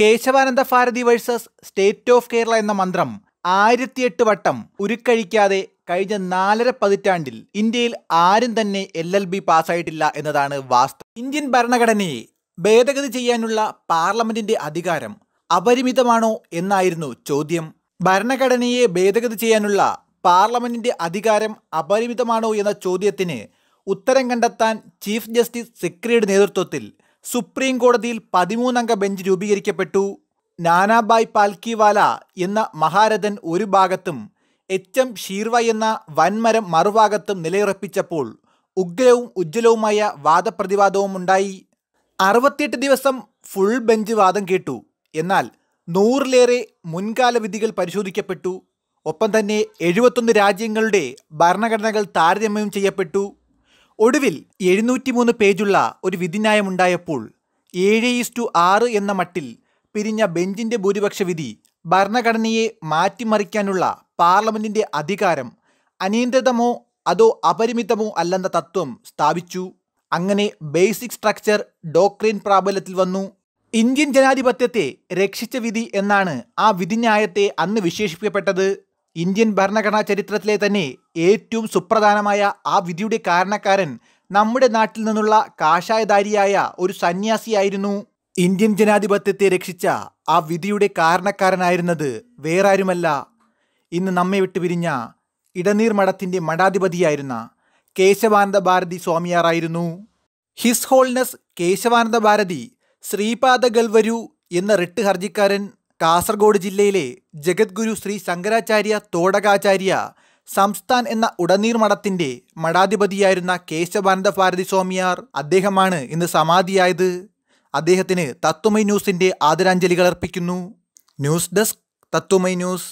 Kesavananda Bharati versus state of Kerala എന്ന മന്ത്രം എട്ട് വട്ടം ഉരുക്കഴിക്കാതെ കഴിഞ്ഞ നാലര പതിറ്റാണ്ടിൽ ഇന്ത്യയിൽ ആരും തന്നെ എൽ എൽ ബി പാസ്സായിട്ടില്ല എന്നതാണ് വാസ്തവം ഇന്ത്യൻ ഭരണഘടനയെ ഭേദഗതി ചെയ്യാനുള്ള പാർലമെന്റിന്റെ അധികാരം അപരിമിതമാണോ എന്നായിരുന്നു ചോദ്യം ഭരണഘടനയെ ഭേദഗതി ചെയ്യാനുള്ള പാർലമെന്റിന്റെ അധികാരം അപരിമിതമാണോ എന്ന ചോദ്യത്തിന് ഉത്തരം കണ്ടെത്താൻ ചീഫ് ജസ്റ്റിസ് സിക്രിയുടെ നേതൃത്വത്തിൽ സുപ്രീം കോടതിയിൽ പതിമൂന്നംഗ ബെഞ്ച് രൂപീകരിക്കപ്പെട്ടു നാനാബായ് പാൽക്കിവാല എന്ന മഹാരഥൻ ഒരു ഭാഗത്തും എച്ച് എം ഷീർവ എന്ന വൻമരം മറുഭാഗത്തും നിലയുറപ്പിച്ചപ്പോൾ ഉഗ്രവും ഉജ്ജ്വലവുമായ വാദപ്രതിവാദവും ഉണ്ടായി അറുപത്തിയെട്ട് ദിവസം ഫുൾ ബെഞ്ച് വാദം കേട്ടു എന്നാൽ നൂറിലേറെ മുൻകാല വിധികൾ പരിശോധിക്കപ്പെട്ടു ഒപ്പം തന്നെ എഴുപത്തൊന്ന് രാജ്യങ്ങളുടെ ഭരണഘടനകൾ താരതമ്യം ചെയ്യപ്പെട്ടു ഒടുവിൽ എഴുന്നൂറ്റിമൂന്ന് പേജുള്ള ഒരു വിധിന്യായമുണ്ടായപ്പോൾ ഏഴ് ഈസ്റ്റു ആറ് എന്ന മട്ടിൽ പിരിഞ്ഞ ബെഞ്ചിൻ്റെ ഭൂരിപക്ഷ വിധി ഭരണഘടനയെ മാറ്റിമറിക്കാനുള്ള പാർലമെൻറ്റിൻ്റെ അധികാരം അനിയന്ത്രിതമോ അതോ അപരിമിതമോ അല്ലെന്ന തത്വം സ്ഥാപിച്ചു അങ്ങനെ ബേസിക് സ്ട്രക്ചർ ഡോക്ട്രീൻ പ്രാബല്യത്തിൽ വന്നു ഇന്ത്യൻ ജനാധിപത്യത്തെ രക്ഷിച്ച വിധി എന്നാണ് ആ വിധിന്യായത്തെ അന്ന് വിശേഷിപ്പിക്കപ്പെട്ടത് ഇന്ത്യൻ ഭരണഘടനാ ചരിത്രത്തിലെ തന്നെ ഏറ്റവും സുപ്രധാനമായ ആ വിധിയുടെ കാരണക്കാരൻ നമ്മുടെ നാട്ടിൽ നിന്നുള്ള കാഷായധാരിയായ ഒരു സന്യാസിയായിരുന്നു ഇന്ത്യൻ ജനാധിപത്യത്തെ രക്ഷിച്ച ആ വിധിയുടെ കാരണക്കാരനായിരുന്നത് വേറാരുമല്ല ഇന്ന് നമ്മെ വിട്ടു പിരിഞ്ഞ ഇടനീർ മഠത്തിൻ്റെ മഠാധിപതിയായിരുന്ന കേശവാനന്ദ ഭാരതി സ്വാമിയാറായിരുന്നു ഹിസ് ഹോൾനസ് കേശവാനന്ദ ഭാരതി ശ്രീപാദ ഗൽവരു എന്ന റിട്ട് ഹർജിക്കാരൻ കാസർഗോഡ് ജില്ലയിലെ ജഗദ്ഗുരു ശ്രീ ശങ്കരാചാര്യ തോടകാചാര്യ സംസ്ഥാൻ എന്ന ഉടനീർ മഠത്തിന്റെ മഠാധിപതിയായിരുന്ന കേശവാനന്ദ ഭാരതി സ്വാമിയാർ അദ്ദേഹമാണ് ഇന്ന് സമാധിയായത് അദ്ദേഹത്തിന് തത്വമൈ ന്യൂസിന്റെ ആദരാഞ്ജലികൾ അർപ്പിക്കുന്നു ന്യൂസ് ഡെസ്ക് തത്വമൈ ന്യൂസ്